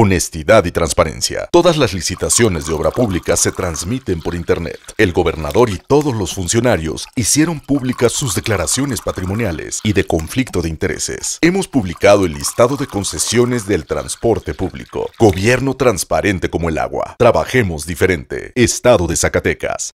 Honestidad y transparencia. Todas las licitaciones de obra pública se transmiten por Internet. El gobernador y todos los funcionarios hicieron públicas sus declaraciones patrimoniales y de conflicto de intereses. Hemos publicado el listado de concesiones del transporte público. Gobierno transparente como el agua. Trabajemos diferente. Estado de Zacatecas.